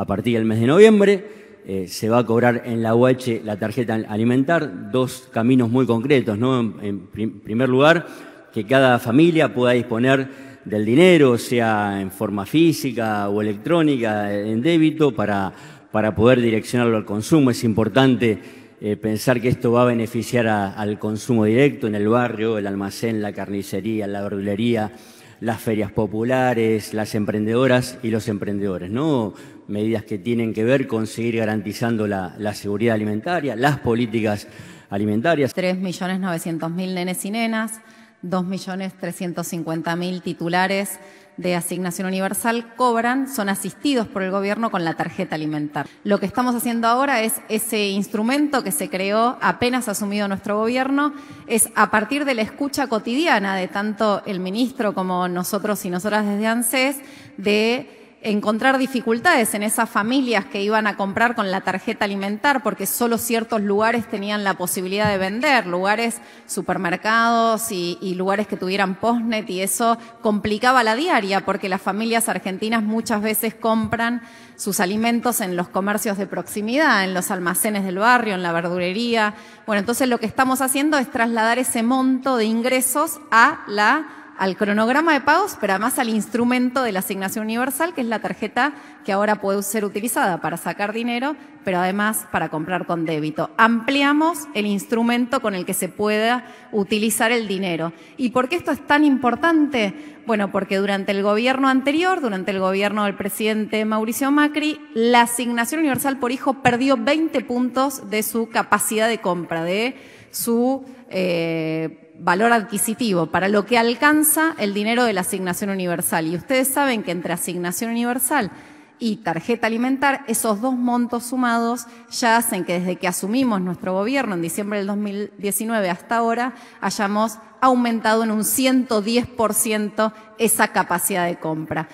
a partir del mes de noviembre. Eh, se va a cobrar en la UH la tarjeta alimentar, dos caminos muy concretos, ¿no? En, primer lugar, que cada familia pueda disponer del dinero, sea en forma física o electrónica, en débito, para, para poder direccionarlo al consumo. Es importante eh, pensar que esto va a beneficiar al consumo directo en el barrio, el almacén, la carnicería, la verdulería, las ferias populares, las emprendedoras y los emprendedores, ¿no? Medidas que tienen que ver con seguir garantizando la, seguridad alimentaria, las políticas alimentarias. 3.900.000 nenes y nenas, 2.350.000 titulares de asignación universal cobran son asistidos por el gobierno con la tarjeta alimentar. Lo que estamos haciendo ahora es ese instrumento que se creó apenas asumido nuestro gobierno, es a partir de la escucha cotidiana de tanto el ministro como nosotros y nosotras desde ANSES, de encontrar dificultades en esas familias que iban a comprar con la tarjeta alimentar porque solo ciertos lugares tenían la posibilidad de vender, lugares supermercados y, lugares que tuvieran postnet y eso complicaba la diaria porque las familias argentinas muchas veces compran sus alimentos en los comercios de proximidad, en los almacenes del barrio, en la verdurería. Bueno, entonces lo que estamos haciendo es trasladar ese monto de ingresos a la al cronograma de pagos, pero además al instrumento de la asignación universal, que es la tarjeta que ahora puede ser utilizada para sacar dinero, pero además para comprar con débito. Ampliamos el instrumento con el que se pueda utilizar el dinero. ¿Y por qué esto es tan importante? Bueno, porque durante el gobierno anterior, durante el gobierno del presidente Mauricio Macri, la asignación universal por hijo perdió 20 puntos de su capacidad de compra, de su eh, valor adquisitivo, para lo que alcanza el dinero de la asignación universal. Y ustedes saben que entre asignación universal y tarjeta alimentar, esos dos montos sumados ya hacen que desde que asumimos nuestro gobierno en diciembre del 2019 hasta ahora hayamos aumentado en un 110% esa capacidad de compra.